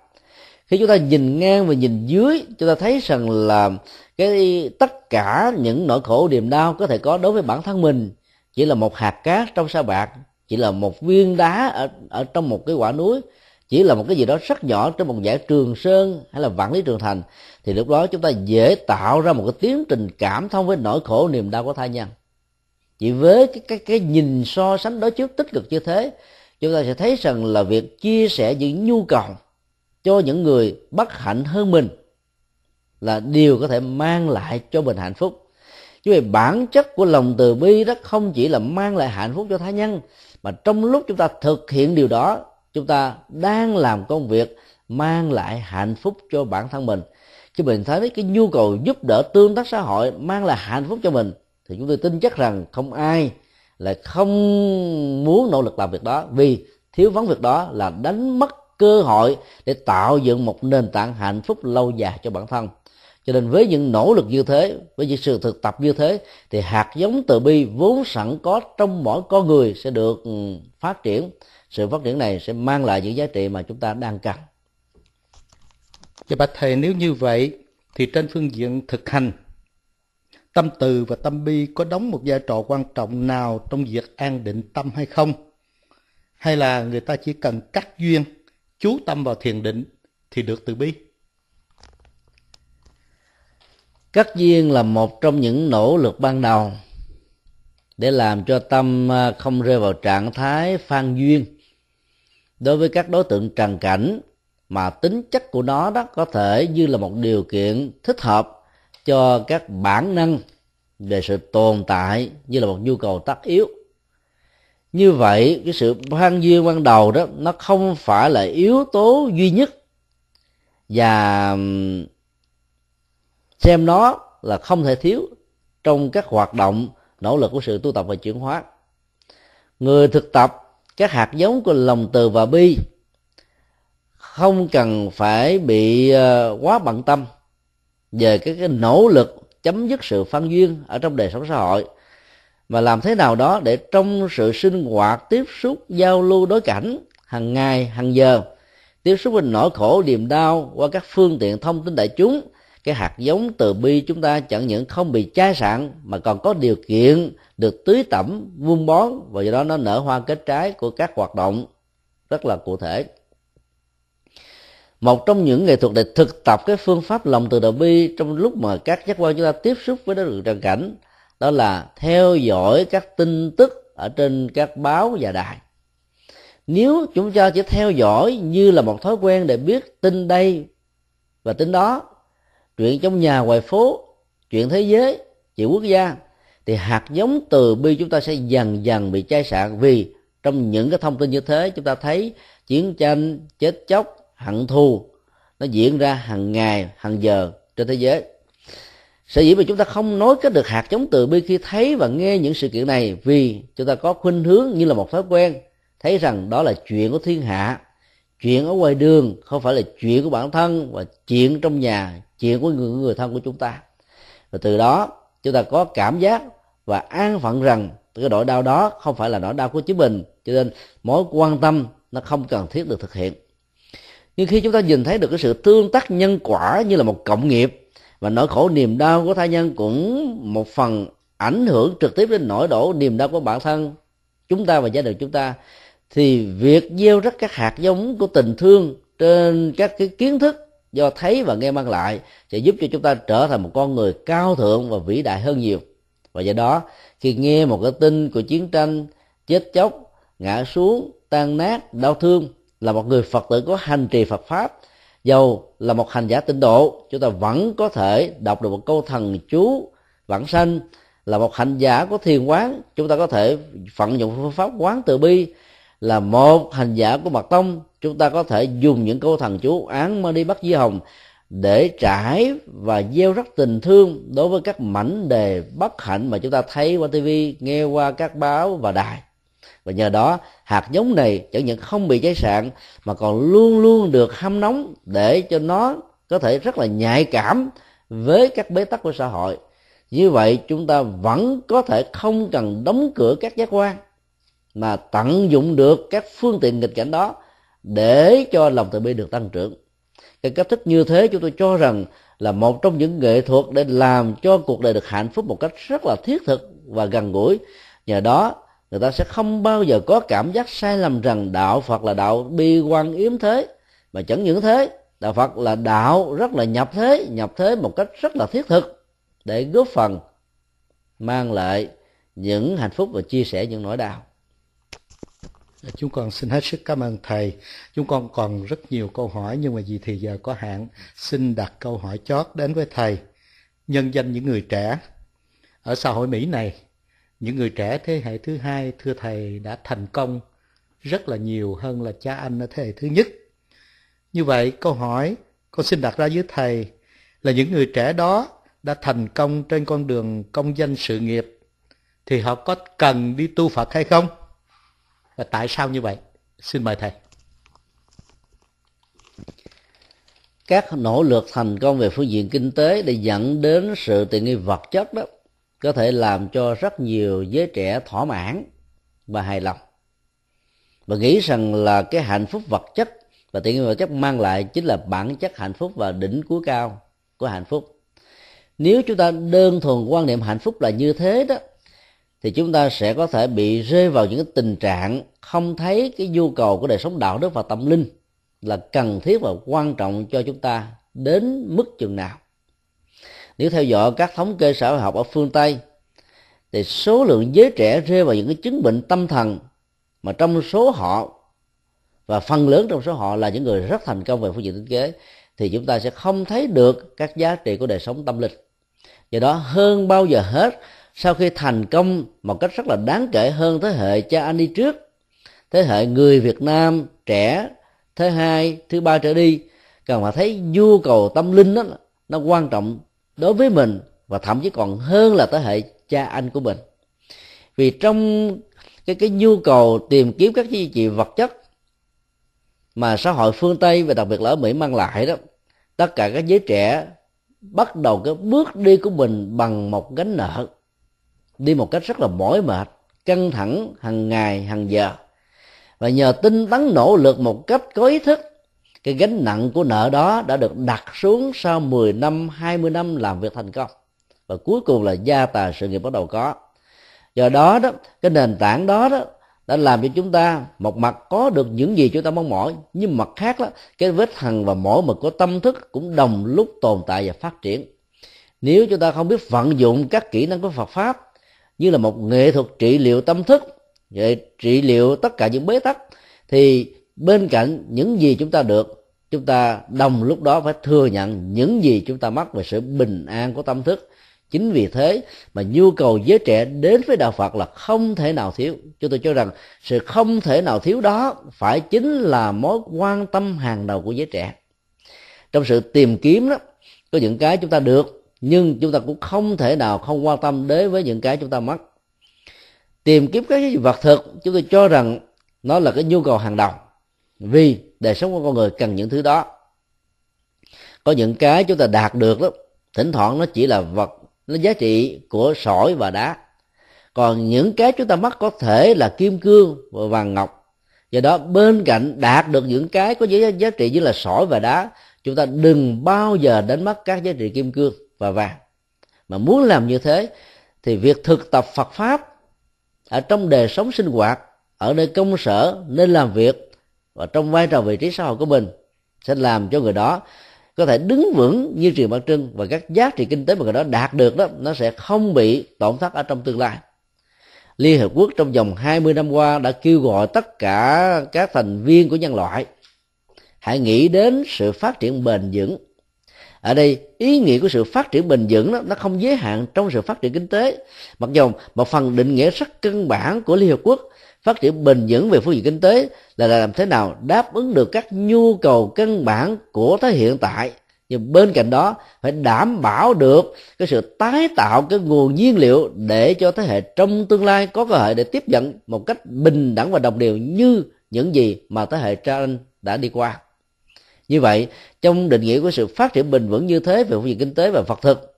khi chúng ta nhìn ngang và nhìn dưới chúng ta thấy rằng là cái tất cả những nỗi khổ niềm đau có thể có đối với bản thân mình chỉ là một hạt cát trong sa bạc chỉ là một viên đá ở, ở trong một cái quả núi chỉ là một cái gì đó rất nhỏ trong một giải trường sơn hay là vạn lý trường thành thì lúc đó chúng ta dễ tạo ra một cái tiến trình cảm thông với nỗi khổ niềm đau của thai nhân chỉ với cái cái cái nhìn so sánh đối chiếu tích cực như thế chúng ta sẽ thấy rằng là việc chia sẻ những nhu cầu cho những người bất hạnh hơn mình là điều có thể mang lại cho mình hạnh phúc chứ vì bản chất của lòng từ bi đó không chỉ là mang lại hạnh phúc cho tha nhân mà trong lúc chúng ta thực hiện điều đó chúng ta đang làm công việc mang lại hạnh phúc cho bản thân mình khi mình thấy cái nhu cầu giúp đỡ tương tác xã hội mang lại hạnh phúc cho mình thì chúng tôi tin chắc rằng không ai là không muốn nỗ lực làm việc đó vì thiếu vắng việc đó là đánh mất cơ hội để tạo dựng một nền tảng hạnh phúc lâu dài cho bản thân cho nên với những nỗ lực như thế với những sự thực tập như thế thì hạt giống từ bi vốn sẵn có trong mỗi con người sẽ được ừ, phát triển sự phát triển này sẽ mang lại những giá trị mà chúng ta đang cần cho dạ bạch thầy nếu như vậy thì trên phương diện thực hành tâm từ và tâm bi có đóng một vai trò quan trọng nào trong việc an định tâm hay không hay là người ta chỉ cần cắt duyên chú tâm vào thiền định thì được từ bi cắt duyên là một trong những nỗ lực ban đầu để làm cho tâm à, không rơi vào trạng thái phan duyên đối với các đối tượng trần cảnh mà tính chất của nó đó có thể như là một điều kiện thích hợp cho các bản năng về sự tồn tại như là một nhu cầu tất yếu như vậy cái sự phan duyên ban đầu đó nó không phải là yếu tố duy nhất và xem nó là không thể thiếu trong các hoạt động nỗ lực của sự tu tập và chuyển hóa người thực tập các hạt giống của lòng từ và bi không cần phải bị ờ, quá bận tâm về cái, cái nỗ lực chấm dứt sự phân duyên ở trong đời sống xã hội mà làm thế nào đó để trong sự sinh hoạt tiếp xúc giao lưu đối cảnh hàng ngày hàng giờ tiếp xúc với nỗi khổ niềm đau qua các phương tiện thông tin đại chúng cái hạt giống từ bi chúng ta chẳng những không bị chai sạn mà còn có điều kiện được tưới tẩm vun bón và do đó nó nở hoa kết trái của các hoạt động rất là cụ thể một trong những nghệ thuật để thực tập cái phương pháp lòng từ đại bi trong lúc mà các giác quan chúng ta tiếp xúc với đối tượng trần cảnh đó là theo dõi các tin tức ở trên các báo và đài nếu chúng ta chỉ theo dõi như là một thói quen để biết tin đây và tin đó chuyện trong nhà ngoài phố chuyện thế giới chuyện quốc gia thì hạt giống từ bi chúng ta sẽ dần dần bị chai sạn vì trong những cái thông tin như thế chúng ta thấy chiến tranh chết chóc hận thù nó diễn ra hàng ngày hàng giờ trên thế giới sở dĩ mà chúng ta không nói kết được hạt giống từ bi khi thấy và nghe những sự kiện này vì chúng ta có khuynh hướng như là một thói quen thấy rằng đó là chuyện của thiên hạ chuyện ở ngoài đường không phải là chuyện của bản thân và chuyện trong nhà chuyện của người, người thân của chúng ta và từ đó chúng ta có cảm giác và an phận rằng cái nỗi đau đó không phải là nỗi đau của chính mình cho nên mối quan tâm nó không cần thiết được thực hiện nhưng khi chúng ta nhìn thấy được cái sự tương tác nhân quả như là một cộng nghiệp và nỗi khổ niềm đau của thai nhân cũng một phần ảnh hưởng trực tiếp đến nỗi đổ niềm đau của bản thân chúng ta và gia đình chúng ta thì việc gieo rắc các hạt giống của tình thương trên các cái kiến thức do thấy và nghe mang lại sẽ giúp cho chúng ta trở thành một con người cao thượng và vĩ đại hơn nhiều và do đó khi nghe một cái tin của chiến tranh chết chóc ngã xuống tan nát đau thương là một người phật tử có hành trì phật pháp dầu là một hành giả tinh độ chúng ta vẫn có thể đọc được một câu thần chú vãng sanh là một hành giả có thiền quán chúng ta có thể vận dụng phương pháp quán từ bi là một hành giả của mật tông chúng ta có thể dùng những câu thần chú án mơ đi bắt di hồng để trải và gieo rắc tình thương đối với các mảnh đề bất hạnh mà chúng ta thấy qua tivi nghe qua các báo và đài và nhờ đó hạt giống này chẳng những không bị cháy sạn mà còn luôn luôn được hâm nóng để cho nó có thể rất là nhạy cảm với các bế tắc của xã hội như vậy chúng ta vẫn có thể không cần đóng cửa các giác quan mà tận dụng được các phương tiện nghịch cảnh đó để cho lòng từ bi được tăng trưởng cái cách thức như thế chúng tôi cho rằng là một trong những nghệ thuật để làm cho cuộc đời được hạnh phúc một cách rất là thiết thực và gần gũi nhờ đó người ta sẽ không bao giờ có cảm giác sai lầm rằng đạo phật là đạo bi quan yếm thế mà chẳng những thế đạo phật là đạo rất là nhập thế nhập thế một cách rất là thiết thực để góp phần mang lại những hạnh phúc và chia sẻ những nỗi đau Dạ, chúng con xin hết sức cảm ơn Thầy. Chúng con còn rất nhiều câu hỏi nhưng mà vì thì giờ có hạn, xin đặt câu hỏi chót đến với Thầy. Nhân danh những người trẻ ở xã hội Mỹ này, những người trẻ thế hệ thứ hai thưa Thầy đã thành công rất là nhiều hơn là cha anh ở thế hệ thứ nhất. Như vậy câu hỏi con xin đặt ra với Thầy là những người trẻ đó đã thành công trên con đường công danh sự nghiệp thì họ có cần đi tu Phật hay không? Và tại sao như vậy? Xin mời thầy. Các nỗ lực thành công về phương diện kinh tế để dẫn đến sự tiện nghi vật chất đó có thể làm cho rất nhiều giới trẻ thỏa mãn và hài lòng và nghĩ rằng là cái hạnh phúc vật chất và tiện nghi vật chất mang lại chính là bản chất hạnh phúc và đỉnh cuối cao của hạnh phúc nếu chúng ta đơn thuần quan niệm hạnh phúc là như thế đó thì chúng ta sẽ có thể bị rơi vào những tình trạng không thấy cái nhu cầu của đời sống đạo đức và tâm linh là cần thiết và quan trọng cho chúng ta đến mức chừng nào nếu theo dõi các thống kê xã hội học ở phương tây thì số lượng giới trẻ rơi vào những cái chứng bệnh tâm thần mà trong số họ và phần lớn trong số họ là những người rất thành công về phương diện kinh tế thì chúng ta sẽ không thấy được các giá trị của đời sống tâm linh do đó hơn bao giờ hết sau khi thành công một cách rất là đáng kể hơn thế hệ cha anh đi trước thế hệ người việt nam trẻ thứ hai thứ ba trở đi cần phải thấy nhu cầu tâm linh đó nó quan trọng đối với mình và thậm chí còn hơn là thế hệ cha anh của mình vì trong cái cái nhu cầu tìm kiếm các giá trị vật chất mà xã hội phương tây và đặc biệt là ở mỹ mang lại đó tất cả các giới trẻ bắt đầu cái bước đi của mình bằng một gánh nợ đi một cách rất là mỏi mệt căng thẳng hàng ngày hàng giờ và nhờ tinh tấn nỗ lực một cách có ý thức cái gánh nặng của nợ đó đã được đặt xuống sau 10 năm 20 năm làm việc thành công và cuối cùng là gia tài sự nghiệp bắt đầu có do đó đó cái nền tảng đó đó đã làm cho chúng ta một mặt có được những gì chúng ta mong mỏi nhưng mặt khác đó cái vết hằn và mỏi mực của tâm thức cũng đồng lúc tồn tại và phát triển nếu chúng ta không biết vận dụng các kỹ năng của Phật pháp như là một nghệ thuật trị liệu tâm thức vậy trị liệu tất cả những bế tắc thì bên cạnh những gì chúng ta được chúng ta đồng lúc đó phải thừa nhận những gì chúng ta mắc về sự bình an của tâm thức chính vì thế mà nhu cầu giới trẻ đến với đạo phật là không thể nào thiếu chúng tôi cho rằng sự không thể nào thiếu đó phải chính là mối quan tâm hàng đầu của giới trẻ trong sự tìm kiếm đó có những cái chúng ta được nhưng chúng ta cũng không thể nào không quan tâm đến với những cái chúng ta mất tìm kiếm các cái vật thực chúng tôi cho rằng nó là cái nhu cầu hàng đầu vì đời sống của con người cần những thứ đó có những cái chúng ta đạt được đó thỉnh thoảng nó chỉ là vật nó giá trị của sỏi và đá còn những cái chúng ta mất có thể là kim cương và vàng ngọc do đó bên cạnh đạt được những cái có giá, giá trị như là sỏi và đá chúng ta đừng bao giờ đánh mất các giá trị kim cương và vàng mà muốn làm như thế thì việc thực tập phật pháp ở trong đời sống sinh hoạt ở nơi công sở nên làm việc và trong vai trò vị trí xã hội của mình sẽ làm cho người đó có thể đứng vững như triều bạc trưng và các giá trị kinh tế mà người đó đạt được đó nó sẽ không bị tổn thất ở trong tương lai Liên Hợp Quốc trong vòng 20 năm qua đã kêu gọi tất cả các thành viên của nhân loại hãy nghĩ đến sự phát triển bền vững ở đây ý nghĩa của sự phát triển bền vững nó không giới hạn trong sự phát triển kinh tế mặc dù một phần định nghĩa rất căn bản của liên Hợp quốc phát triển bền vững về phương diện kinh tế là làm thế nào đáp ứng được các nhu cầu căn bản của thế hiện tại nhưng bên cạnh đó phải đảm bảo được cái sự tái tạo cái nguồn nhiên liệu để cho thế hệ trong tương lai có cơ hội để tiếp nhận một cách bình đẳng và đồng đều như những gì mà thế hệ cha anh đã đi qua như vậy trong định nghĩa của sự phát triển bình vững như thế về phương diện kinh tế và vật thực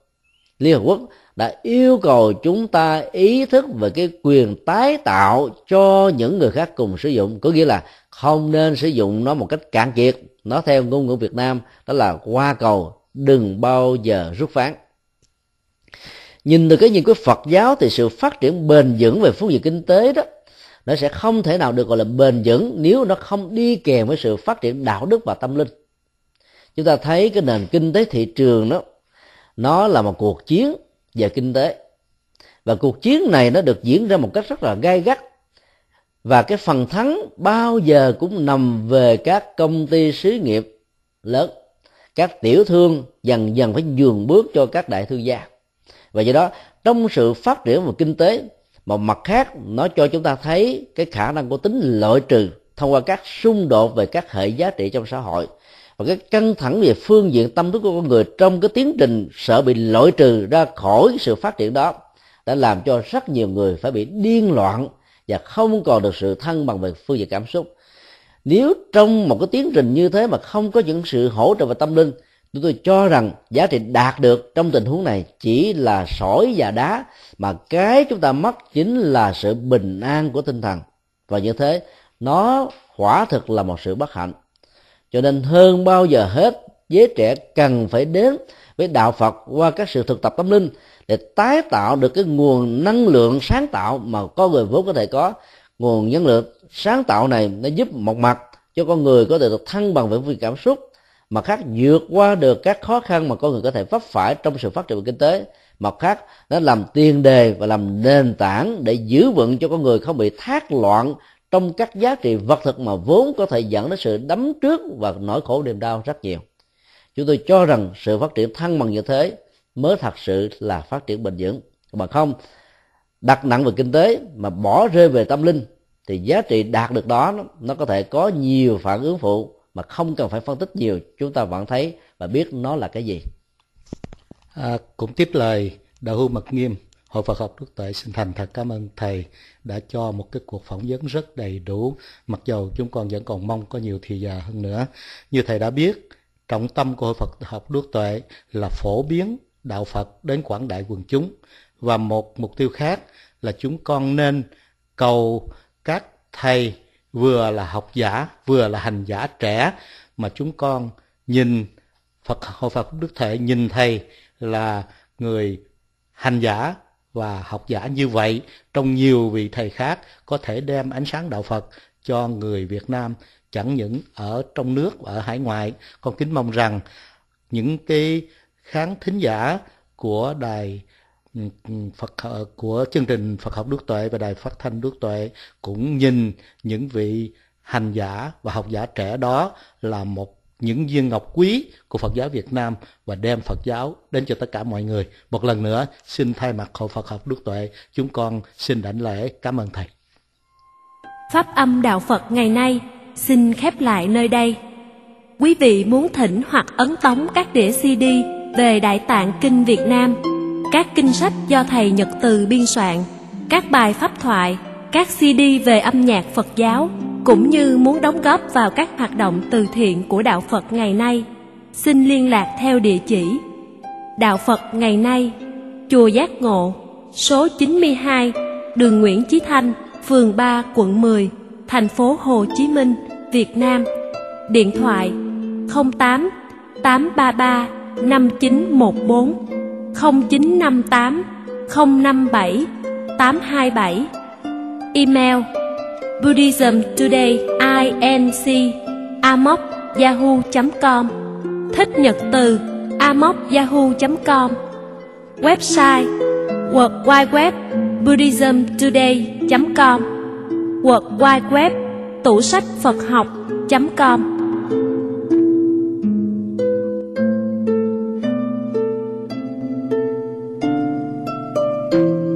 liên hợp quốc đã yêu cầu chúng ta ý thức về cái quyền tái tạo cho những người khác cùng sử dụng có nghĩa là không nên sử dụng nó một cách cạn kiệt nó theo ngôn ngữ việt nam đó là qua cầu đừng bao giờ rút phán nhìn từ cái nhìn của phật giáo thì sự phát triển bền vững về phương diện kinh tế đó nó sẽ không thể nào được gọi là bền vững nếu nó không đi kèm với sự phát triển đạo đức và tâm linh chúng ta thấy cái nền kinh tế thị trường đó nó là một cuộc chiến về kinh tế và cuộc chiến này nó được diễn ra một cách rất là gai gắt và cái phần thắng bao giờ cũng nằm về các công ty xí nghiệp lớn các tiểu thương dần dần phải nhường bước cho các đại thương gia và do đó trong sự phát triển về kinh tế một mặt khác nó cho chúng ta thấy cái khả năng của tính lợi trừ thông qua các xung đột về các hệ giá trị trong xã hội và cái căng thẳng về phương diện tâm thức của con người trong cái tiến trình sợ bị loại trừ ra khỏi sự phát triển đó đã làm cho rất nhiều người phải bị điên loạn và không còn được sự thăng bằng về phương diện cảm xúc nếu trong một cái tiến trình như thế mà không có những sự hỗ trợ về tâm linh chúng tôi cho rằng giá trị đạt được trong tình huống này chỉ là sỏi và đá mà cái chúng ta mất chính là sự bình an của tinh thần và như thế nó quả thực là một sự bất hạnh cho nên hơn bao giờ hết giới trẻ cần phải đến với đạo phật qua các sự thực tập tâm linh để tái tạo được cái nguồn năng lượng sáng tạo mà con người vốn có thể có nguồn năng lượng sáng tạo này nó giúp một mặt cho con người có thể được thăng bằng với việc cảm xúc mặt khác vượt qua được các khó khăn mà con người có thể vấp phải trong sự phát triển kinh tế mặt khác nó làm tiền đề và làm nền tảng để giữ vững cho con người không bị thác loạn trong các giá trị vật thực mà vốn có thể dẫn đến sự đấm trước và nỗi khổ niềm đau rất nhiều chúng tôi cho rằng sự phát triển thăng bằng như thế mới thật sự là phát triển bền vững mà không đặt nặng về kinh tế mà bỏ rơi về tâm linh thì giá trị đạt được đó nó có thể có nhiều phản ứng phụ mà không cần phải phân tích nhiều chúng ta vẫn thấy và biết nó là cái gì à, cũng tiếp lời đạo hữu mật nghiêm Hội Phật học Đức Tuệ xin thành thật cảm ơn Thầy đã cho một cái cuộc phỏng vấn rất đầy đủ, mặc dầu chúng con vẫn còn mong có nhiều thì giờ hơn nữa. Như Thầy đã biết, trọng tâm của Hội Phật học Đức Tuệ là phổ biến Đạo Phật đến quảng đại quần chúng. Và một mục tiêu khác là chúng con nên cầu các Thầy vừa là học giả, vừa là hành giả trẻ mà chúng con nhìn Phật Hội Phật Đức Thể nhìn Thầy là người hành giả và học giả như vậy trong nhiều vị thầy khác có thể đem ánh sáng đạo Phật cho người Việt Nam chẳng những ở trong nước và ở hải ngoại con kính mong rằng những cái kháng thính giả của đài Ừ, ừ, Phật ờ, của chương trình Phật học Đức Tuệ và Đài Phát thanh Đức Tuệ cũng nhìn những vị hành giả và học giả trẻ đó là một những viên ngọc quý của Phật giáo Việt Nam và đem Phật giáo đến cho tất cả mọi người. Một lần nữa xin thay mặt Hội Phật học Đức Tuệ chúng con xin đảnh lễ cảm ơn Thầy. Pháp âm Đạo Phật ngày nay xin khép lại nơi đây. Quý vị muốn thỉnh hoặc ấn tống các đĩa CD về Đại Tạng Kinh Việt Nam – các kinh sách do thầy Nhật Từ biên soạn, các bài pháp thoại, các CD về âm nhạc Phật giáo, cũng như muốn đóng góp vào các hoạt động từ thiện của Đạo Phật ngày nay, xin liên lạc theo địa chỉ Đạo Phật ngày nay, Chùa Giác Ngộ, số 92, đường Nguyễn Chí Thanh, phường 3, quận 10, thành phố Hồ Chí Minh, Việt Nam. Điện thoại 08 833 5914 0958 057 827 Email Buddhism Today INC amoc yahoo.com Thích Nhật Từ amoc yahoo.com Website World Wide Web today com World Wide Web tủ sách Phật học.com